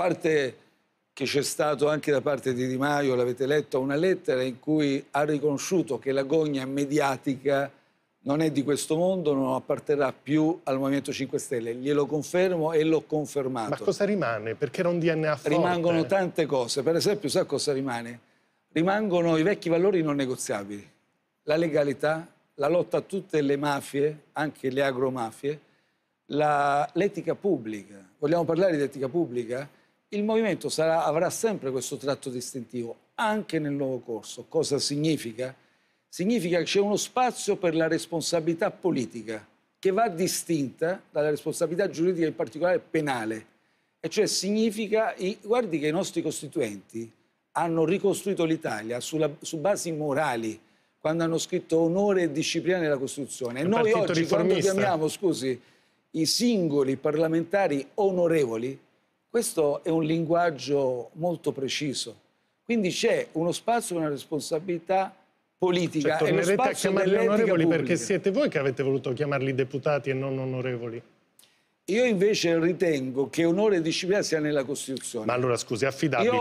parte che c'è stato anche da parte di Di Maio, l'avete letto, una lettera in cui ha riconosciuto che l'agonia mediatica non è di questo mondo, non apparterrà più al Movimento 5 Stelle. Glielo confermo e l'ho confermato. Ma cosa rimane? Perché era un DNA forte. Rimangono tante cose. Per esempio, sa cosa rimane? Rimangono i vecchi valori non negoziabili. La legalità, la lotta a tutte le mafie, anche le agromafie, l'etica pubblica. Vogliamo parlare di etica pubblica? il movimento sarà, avrà sempre questo tratto distintivo, anche nel nuovo corso. Cosa significa? Significa che c'è uno spazio per la responsabilità politica, che va distinta dalla responsabilità giuridica, in particolare penale. E cioè significa, guardi che i nostri costituenti hanno ricostruito l'Italia sulla, su basi morali, quando hanno scritto onore e disciplina nella Costituzione. E noi oggi, quando chiamiamo, scusi, i singoli parlamentari onorevoli, questo è un linguaggio molto preciso. Quindi c'è uno spazio e una responsabilità politica. Cioè, tornerete a chiamarli onorevoli pubblica. perché siete voi che avete voluto chiamarli deputati e non onorevoli. Io invece ritengo che onore e disciplina sia nella Costituzione. Ma allora scusi, affidabile. Io